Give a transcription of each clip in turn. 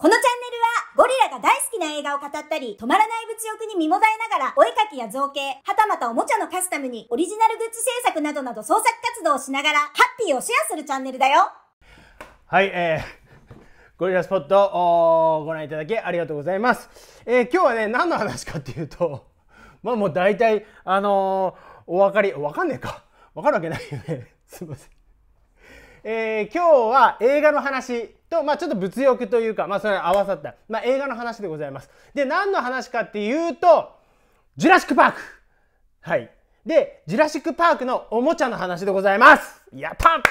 このチャンネルはゴリラが大好きな映画を語ったり、止まらない物欲に身もだえながら、お絵かきや造形、はたまたおもちゃのカスタムに、オリジナルグッズ制作などなど創作活動をしながら、ハッピーをシェアするチャンネルだよはい、えー、ゴリラスポットをご覧いただきありがとうございます。えー、今日はね、何の話かっていうと、まあもう大体、あのー、お分かり、わかんねえか。わかるわけないよね。すいません。えー、今日は映画の話と、まあ、ちょっと物欲というか、まあ、それ合わさった、まあ、映画の話でございます。で、何の話かっていうと、ジュラシック・パークはい。で、ジュラシック・パークのおもちゃの話でございますやった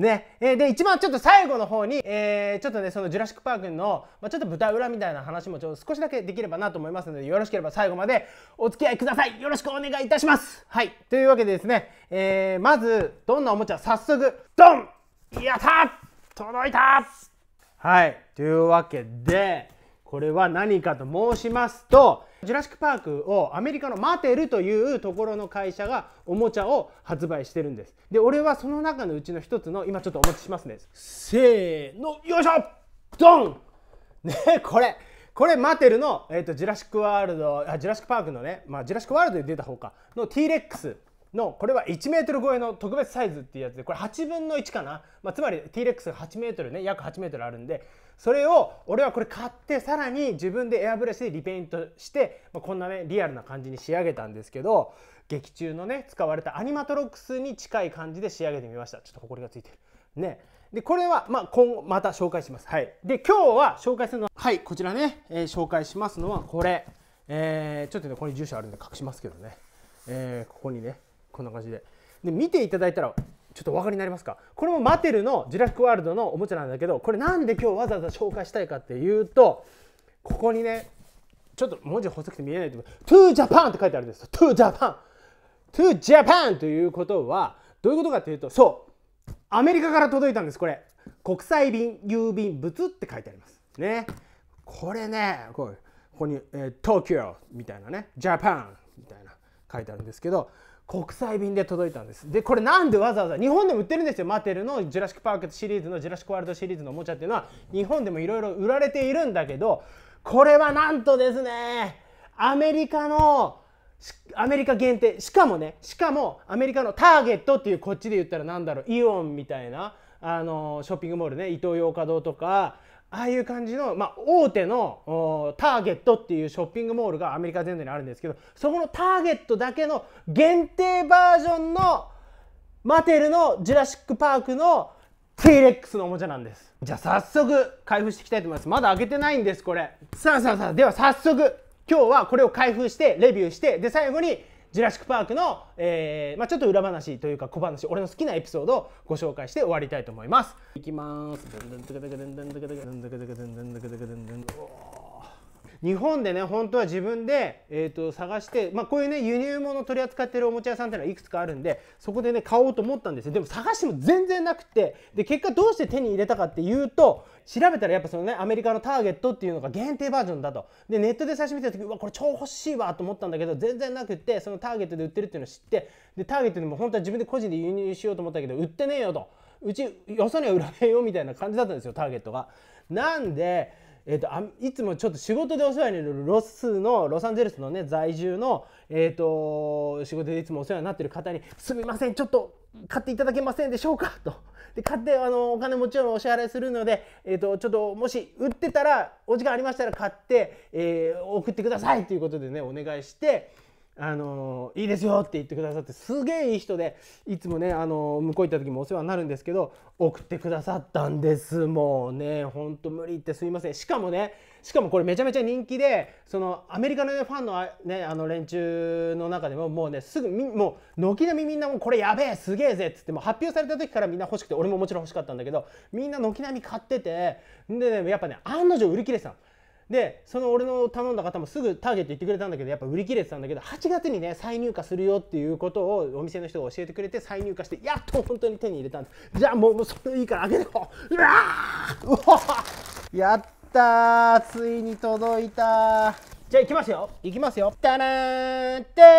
ね、えー、で一番ちょっと最後の方に、えー、ちょっとねその「ジュラシック・パークの」まあ、ちょっと舞台裏みたいな話もちょっと少しだけできればなと思いますのでよろしければ最後までお付き合いくださいよろしくお願いいたしますはいというわけでですね、えー、まずどんなおもちゃ早速ドンやった届いたはいというわけでこれは何かと申しますとジュラシック・パークをアメリカのマテルというところの会社がおもちゃを発売してるんですで俺はその中のうちの一つの今ちょっとお持ちしますねせーのよいしょドン ねこれこれマテルの、えーと、ジュラシック・ワールドあジュラシック・パークのね、まあ、ジュラシック・ワールドで出た方かの T レックスのこれは 1m 超えの特別サイズっていうやつでこれ8分の1かな、まあ、つまり T-REX が 8m ね約 8m あるんでそれを俺はこれ買ってさらに自分でエアブラシでリペイントして、まあ、こんなねリアルな感じに仕上げたんですけど劇中のね使われたアニマトロックスに近い感じで仕上げてみましたちょっと埃がついてるねでこれは、まあ、今後また紹介しますはいで今日は紹介するのははいこちらね、えー、紹介しますのはこれえー、ちょっとねここに住所あるんで隠しますけどねえー、ここにねこんな感じでで見ていただいたらちょっとお分かりになりますかこれもマテルのジュラック・ワールドのおもちゃなんだけどこれなんで今日わざわざ紹介したいかっていうとここにねちょっと文字細くて見えないと思う「to j a p a って書いてあるんですよ「ゥ o Japan」「to j a p a ということはどういうことかというとそうアメリカから届いたんですこれ国際便郵便物って書いてありますねこれねこれここに、えー、東京みたいなね、ジャパンみたいな書いてあるんですけど、国際便で届いたんですでこれなんでわざわざ日本でも売ってるんですよマテルの「ジュラシック・パーク」シリーズの「ジュラシック・ワールド」シリーズのおもちゃっていうのは日本でもいろいろ売られているんだけどこれはなんとですねアメリカのアメリカ限定しかもねしかもアメリカのターゲットっていうこっちで言ったら何だろうイオンみたいなあのショッピングモールねイトーヨーカドーとかああいう感じの、まあ、大手のターゲットっていうショッピングモールがアメリカ全土にあるんですけどそこのターゲットだけの限定バージョンのマテルのジュラシック・パークの T レックスのおもちゃなんですじゃあ早速開封していきたいと思いますまだ開けてないんですこれさあさあさあでは早速今日はこれを開封してレビューしてで最後にジュラシック・パークの、えーまあ、ちょっと裏話というか小話俺の好きなエピソードをご紹介して終わりたいと思いますいきます日本でね本当は自分で、えーと、探して、まあ、こういうね輸入物取り扱ってるおもちゃ屋さんっていうのはいくつかあるんでそこでね買おうと思ったんですよでも探しても全然なくてで結果どうして手に入れたかっていうと調べたらやっぱそのねアメリカのターゲットっていうのが限定バージョンだとでネットで最初見た時うわこれ超欲しいわと思ったんだけど全然なくてそのターゲットで売ってるっていうのを知ってでターゲットでも本当は自分で個人で輸入しようと思ったけど売ってねえよとうちよそには売らねえよみたいな感じだったんですよターゲットが。なんでえーと、あいつもちょっと仕事でお世話になるロスのロサンゼルスの、ね、在住の、えーと、仕事でいつもお世話になってる方に「すみませんちょっと買っていただけませんでしょうか」と。で買ってあのお金もちろんお支払いするので、えーと、とちょっともし売ってたらお時間ありましたら買って、えー、送ってくださいということでねお願いして。あのいいですよって言ってくださってすげえいい人でいつもね、あの向こう行った時もお世話になるんですけど送ってくださったんですもうねほんと無理言ってすいませんしかもねしかもこれめちゃめちゃ人気でそのアメリカの、ね、ファンのあ,、ね、あの連中の中でももうねすぐもう軒並みみんなもこれやべえすげえぜっつっても発表された時からみんな欲しくて俺ももちろん欲しかったんだけどみんな軒並み買っててでねやっぱね案の定売り切れてたの。でその俺の頼んだ方もすぐターゲット行ってくれたんだけどやっぱ売り切れてたんだけど8月にね再入荷するよっていうことをお店の人が教えてくれて再入荷してやっと本当に手に入れたんですじゃあもうもうそれいいから開けてこうわうわやったついに届いたじゃあ行きますよ行きますよタラーン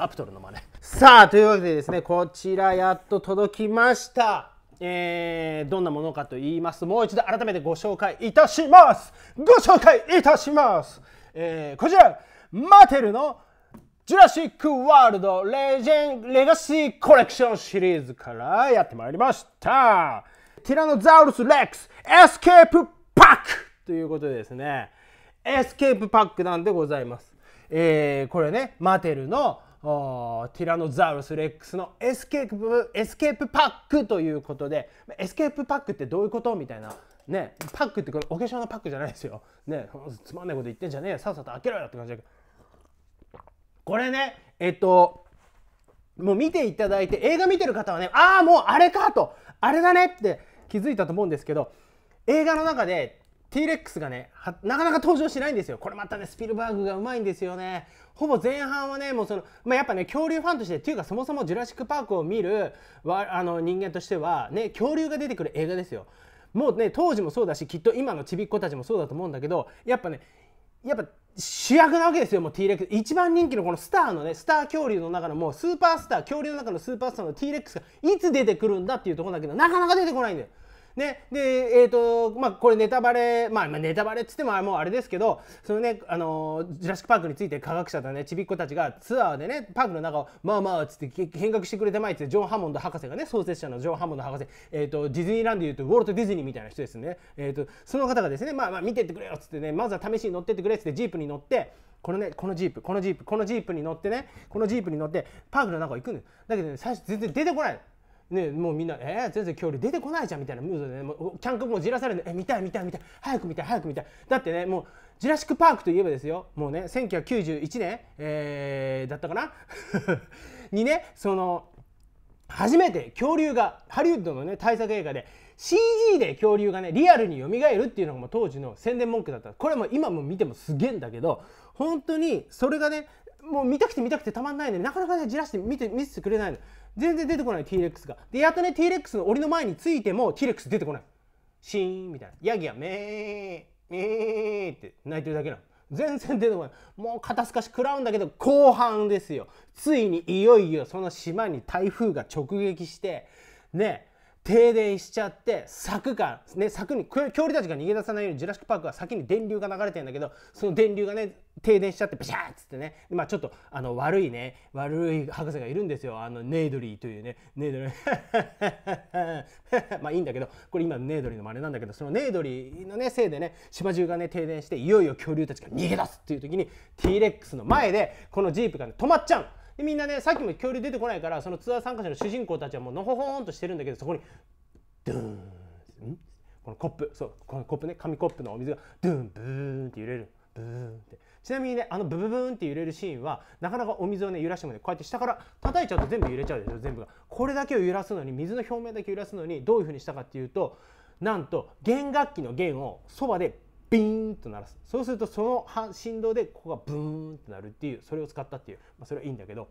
ラプトルの真似さあというわけでですねこちらやっと届きましたえー、どんなものかと言いますもう一度改めてご紹介いたしますご紹介いたします、えー、こちらマテルのジュラシック・ワールド・レジェン・レガシー・コレクションシリーズからやってまいりましたティラノザウルス・レックス・エスケープ・パックということでですねエスケープパックなんでございます、えー、これねマテルのティラノザウルス・レックスのエスケープエスケープパックということでエスケープパックってどういうことみたいな。ね、パックってこれお化粧のパックじゃないですよ。ね、つまんないこと言ってんじゃねえよさっさと開けろよって感じだけどこれねえっともう見ていただいて映画見てる方はねああもうあれかとあれだねって気づいたと思うんですけど映画の中で T-REX がねなかなか登場しないんですよこれまたねスピルバーグがうまいんですよねほぼ前半はねもうその、まあ、やっぱね恐竜ファンとしてっていうかそもそも「ジュラシック・パーク」を見るわあの人間としてはね恐竜が出てくる映画ですよもうね当時もそうだしきっと今のちびっ子たちもそうだと思うんだけどやっぱねやっぱ主役なわけですよもう T-REX 一番人気のこのスターのねスター恐竜の中のもうスーパースター恐竜の中のスーパースターの T-REX がいつ出てくるんだっていうところだけどなかなか出てこないんだよね、で、えっ、ー、と、まあ、これネタバレ、まあ、ネタバレっつっても、あれですけど、そのね、あの、ジュラシック・パークについて科学者とね、ちびっ子たちがツアーでね、パークの中を、まあまあ、つって見学してくれてまいって、ジョン・ハモンド博士がね、創設者のジョン・ハモンド博士、えっ、ー、と、ディズニーランドでいうと、ウォルト・ディズニーみたいな人ですね。えっ、ー、と、その方がですね、まあまあ、見てってくれよっつってね、まずは試しに乗ってってくれっつって、ジープに乗って、このね、このジープ、このジープ、このジープに乗ってね、このジープに乗って、パークの中行くんです。だけどね、最初全然出てこない。ね、もうみんな「えー、全然恐竜出てこないじゃん」みたいなムードで、ね、もうキャンプもじらされるえ見たい見たい見たい早く見たい早く見たい」だってねもうジュラシック・パークといえばですよもうね1991年、えー、だったかな にねその初めて恐竜がハリウッドのね大作映画で CG で恐竜がねリアルによみがえるっていうのがもう当時の宣伝文句だったこれも今も見てもすげえんだけど本当にそれがねもう見たくて見たくてたまんないのになかなかねじらして見て見せてくれないの。全然出てこない T-Rex が。で、やっとね、T-Rex の檻の前についても T-Rex 出てこない。シーンみたいな。ヤギはめー、めーって泣いてるだけなの。全然出てこない。もう肩透かし食らうんだけど、後半ですよ。ついにいよいよその島に台風が直撃して、ね、停電しちゃって柵が、ね、柵に恐竜たちが逃げ出さないようにジュラシック・パークは先に電流が流れてるんだけどその電流がね停電しちゃってピシャーっつってね、まあ、ちょっとあの悪いね悪い博士がいるんですよあのネイドリーというねネイドリー まあいいんだけどこれ今ネイドリーの真似なんだけどそのネイドリーのねせいでね島中がね停電していよいよ恐竜たちが逃げ出すっていう時に T レックスの前でこのジープが、ね、止まっちゃうでみんなねさっきも恐竜出てこないからそのツアー参加者の主人公たちはもうのほほんとしてるんだけどそこにドゥーンこのコップそうこのコップね紙コップのお水がドゥーンブーンって揺れるブーンってちなみにねあのブブブーンって揺れるシーンはなかなかお水をね揺らしてもねこうやって下から叩いちゃうと全部揺れちゃうでしょ全部がこれだけを揺らすのに水の表面だけ揺らすのにどういうふうにしたかっていうとなんと弦楽器の弦をそばでビーンと鳴らすそうするとその振動でここがブーンってなるっていうそれを使ったっていう、まあ、それはいいんだけど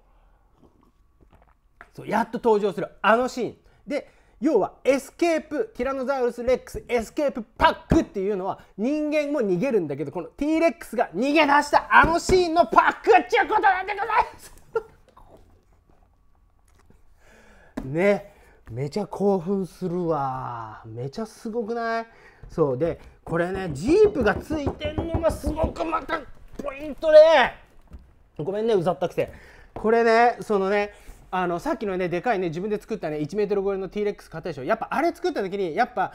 そうやっと登場するあのシーンで要はエスケープティラノザウルスレックスエスケープパックっていうのは人間も逃げるんだけどこの T レックスが逃げ出したあのシーンのパックっちゅうことなんでございますねめちゃ興奮するわめちゃすごくないそうでこれねジープがついてんのがすごくまたポイントでごめんねうざったくてこれねそのねあのさっきのねでかいね自分で作ったね1 m 超えの T−REX 買ったでしょやっぱあれ作った時にやっぱ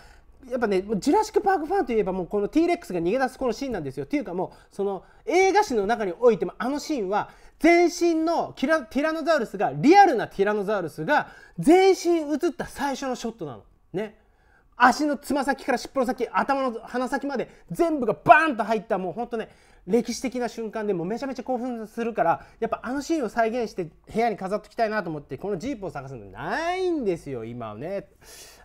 やっぱねジュラシック・パークファンといえばもうこの T−REX が逃げ出すこのシーンなんですよっていうかもうその映画史の中においてもあのシーンは全身のキラティラノザウルスがリアルなティラノザウルスが全身映った最初のショットなのね足のつま先から尻尾の先頭の鼻先まで全部がバーンと入ったもうほんとね歴史的な瞬間でもうめちゃめちゃ興奮するからやっぱあのシーンを再現して部屋に飾っておきたいなと思ってこのジープを探すのないんですよ今はね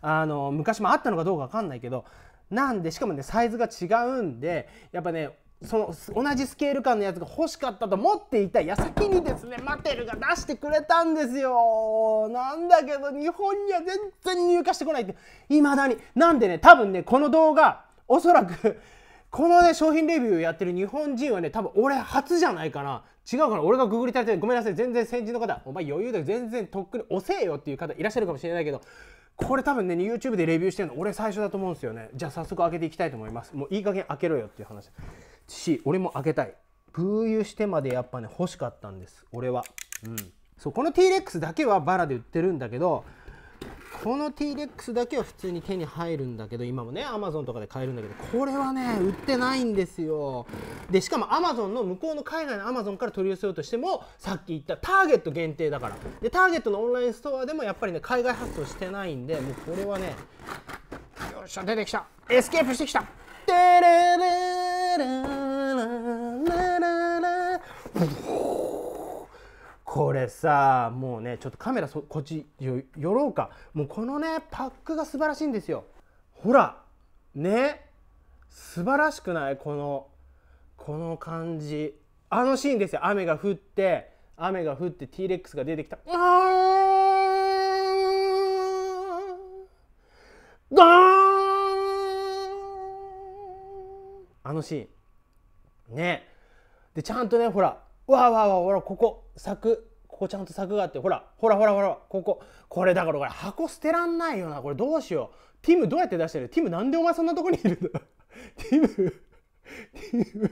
あの昔もあったのかどうか分かんないけどなんでしかもねサイズが違うんでやっぱねその同じスケール感のやつが欲しかったと思っていた矢先にですねマテルが出してくれたんですよなんだけど日本には全然入荷してこないっていまだになんでね多分ねこの動画おそらく このね商品レビューやってる日本人はね多分俺初じゃないかな違うかな俺がググりたいてごめんなさい全然先人の方お前余裕で全然とっくに押せよっていう方いらっしゃるかもしれないけどこれ多分ね YouTube でレビューしてるの俺最初だと思うんですよねじゃあ早速開けていきたいと思いますもういい加減開けろよっていう話し俺も開けたい空油してまでやっぱね欲しかったんです俺は、うん、そうこの T-REX だけはバラで売ってるんだけどこの T-REX だけは普通に手に入るんだけど今もね Amazon とかで買えるんだけどこれはね売ってないんですよでしかも Amazon の向こうの海外の Amazon から取り寄せようとしてもさっき言ったターゲット限定だからでターゲットのオンラインストアでもやっぱりね海外発送してないんでもうこれはねよっしゃ出てきたエスケープしてきたレレレこれさもうねちょっとカメラそこっち寄ろうかもうこのねパックが素晴らしいんですよほらね素晴らしくないこのこの感じあのシーンですよ雨が降って雨が降って T レックスが出てきた「あのシーンねでちゃんとねほらわあわあわあほらここ柵こちゃんと柵があってほらほらほらほらこここれだからこれ箱捨てらんないよなこれどうしようティムどうやって出してるティムなんでお前そんなとこにいるんだ ティムティム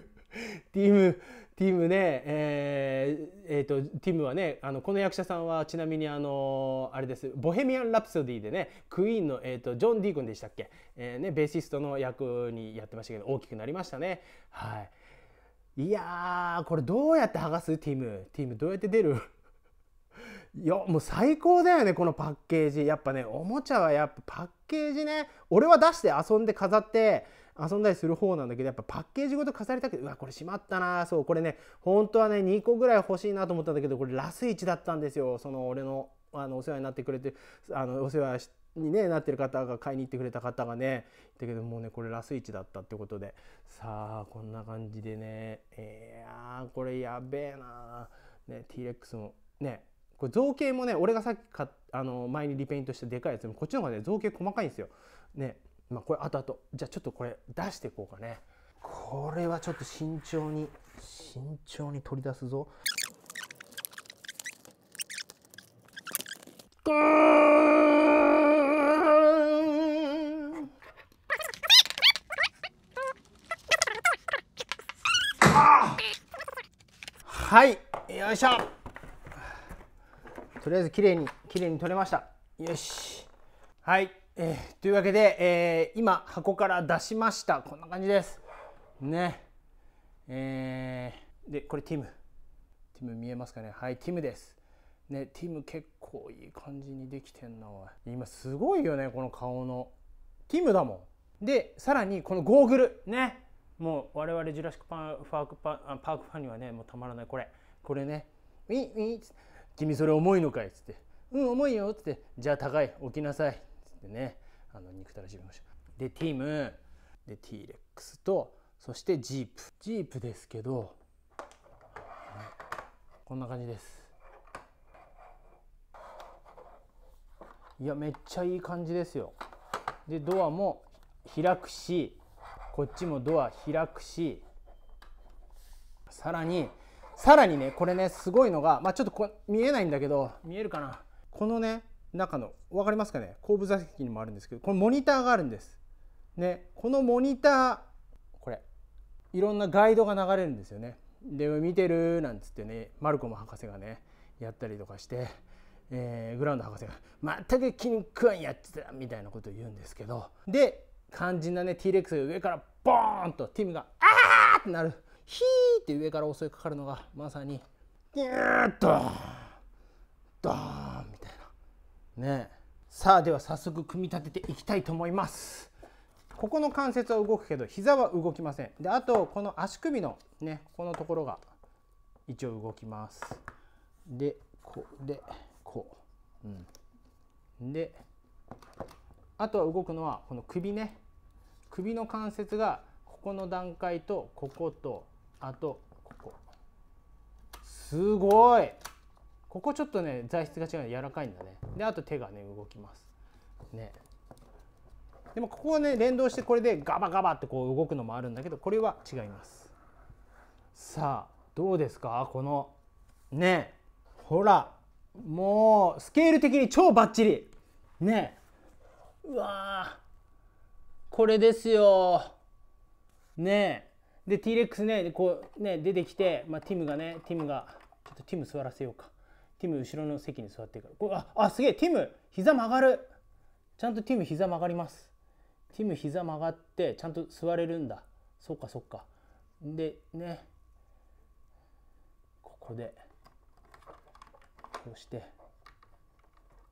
ティムティムねえーえーと、ティムはねあのこの役者さんはちなみにあのあれです「ボヘミアン・ラプソディ」でねクイーンの、えーと、とジョン・ディーコンでしたっけ、えーね、ベーシストの役にやってましたけど大きくなりましたね。はいいやーこれどうやって剥がすティムティムどうやって出るよもう最高だよねこのパッケージやっぱねおもちゃはやっぱパッケージね俺は出して遊んで飾って遊んだりする方なんだけどやっぱパッケージごと飾りたくてうわこれしまったなそうこれね本当はね2個ぐらい欲しいなと思ったんだけどこれラス1だったんですよその俺のあのお世話になってくれてあのお世話して。に、ね、なってる方が買いに行ってくれた方がねだけどもうねこれラス1だったってことでさあこんな感じでねえー、あーこれやべえなね T レックスもねこれ造形もね俺がさっきかあの前にリペイントしたでかいやつもこっちの方がね造形細かいんですよ。ねまあこれあとあとじゃあちょっとこれ出していこうかね。これはちょっと慎重に慎重に取り出すぞ。はいよいしょとりあえず綺麗に綺麗に取れましたよしはい、えー、というわけで、えー、今箱から出しましたこんな感じですねえー、でこれティムティム見えますかねはいティムですねティム結構いい感じにできてんな今すごいよねこの顔のティムだもんでさらにこのゴーグルねもう我々ジュラシックパークパークファンにはねもうたまらないこれこれねウィンウィン君それ重いのかい?」っつって「うん重いよ」っつって「じゃあ高い置きなさい」っつってねあの憎たらしいましたでティムで T レックスとそしてジープジープですけど、はい、こんな感じですいやめっちゃいい感じですよでドアも開くしこっちもドア開くしさらにさらにねこれねすごいのが、まあ、ちょっとこ見えないんだけど見えるかなこのね中の分かりますかね後部座席にもあるんですけどこのモニターがあるんです。ねこのモニターこれいろんなガイドが流れるんですよね。で見てるなんつってねマルコム博士がねやったりとかして、えー、グラウンド博士が「全く気に食わんやってた」みたいなことを言うんですけどで肝心なね T レックスが上からボーンとティムが「ああ!」ってなるヒーって上から襲いかかるのがまさにギューッドーンドーンみたいなねさあでは早速組み立てていきたいと思いますここの関節は動くけど膝は動きませんであとこの足首のねここのところが一応動きますでこうでこう、うん、であとは動くのはこの首ね首の関節がここの段階とこことあとここすごいここちょっとね材質が違うので柔らかいんだねであと手がね動きますねでもここはね連動してこれでガバガバってこう動くのもあるんだけどこれは違いますさあどうですかこのねほらもうスケール的に超バッチリねうわこれですよねで T-Rex ねこうね出てきて、まあ、ティムがねティムがちょっとティム座らせようかティム後ろの席に座ってるからこれああすげえティム膝曲がるちゃんとティム膝曲がりますティム膝曲がってちゃんと座れるんだそっかそっかでねここでこうして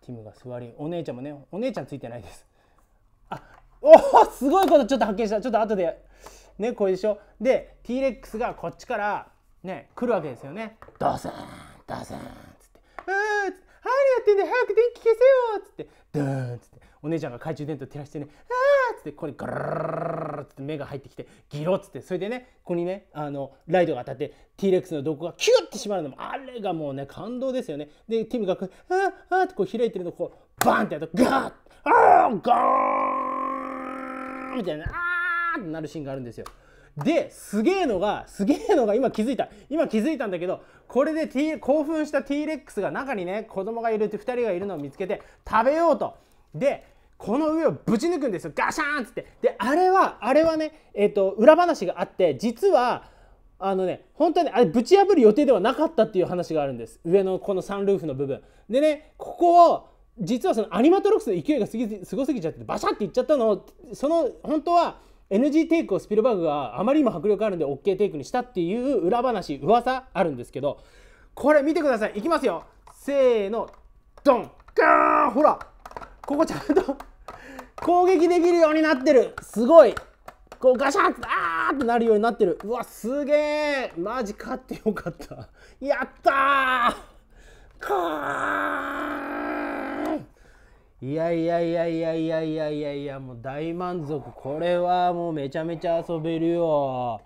ティムが座りお姉ちゃんもねお姉ちゃんついてないですあおおすごいことちょっと発見したちょっと後でねこれでしょで T レックスがこっちからね来るわけですよねドスンドスンつって「うん」何やってんだ早く電気消せよ」っつって「ドーン」っつってお姉ちゃんが懐中電灯照らしてね「ああ、っつってここにガラッつって目が入ってきてギロッつってそれでねここにねあのライトが当たって T レックスの毒がキュッてしまうのもあれがもうね感動ですよねでティムがこう「ああってこう開いてるのこうバンってやるとガーッ「あーガーン」みたいな「あってなるシーンがあるんですよ。ですげえのがすげえのが今気づいた今気づいたんだけどこれで、T、興奮した T レックスが中にね子供がいるって2人がいるのを見つけて食べようとでこの上をぶち抜くんですよガシャーンっつってであれはあれはねえっ、ー、と裏話があって実はあのね本当にあれぶち破る予定ではなかったっていう話があるんです上のこのサンルーフの部分でねここを実はそのアニマトロックスの勢いがすごすぎちゃってバシャっていっちゃったのをその本当は NG テイクをスピルバーグがあまりにも迫力あるんで OK テイクにしたっていう裏話噂あるんですけどこれ見てくださいいきますよせーのドンガーンほらここちゃんと 攻撃できるようになってるすごいこうガシャッてあーってなるようになってるうわすげえマジ勝ってよかったやったーかーいやいやいやいやいやいやいやいやもう大満足これはもうめちゃめちゃ遊べるよ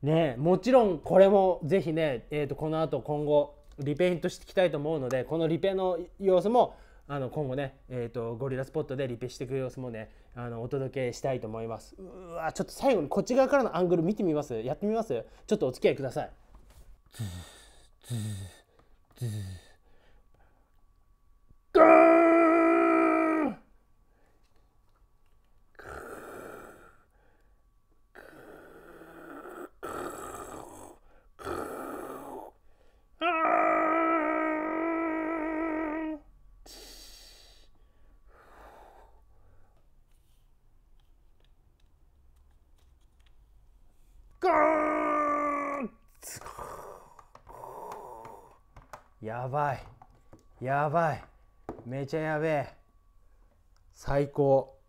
ねもちろんこれもぜひね、えー、とこの後今後リペイントしていきたいと思うのでこのリペの様子もあの今後ね、えー、とゴリラスポットでリペしていく様子もねあのお届けしたいと思いますうわちょっと最後にこっち側からのアングル見てみますやってみますちょっとお付き合いくださいやばいやばいめちゃやべえ最高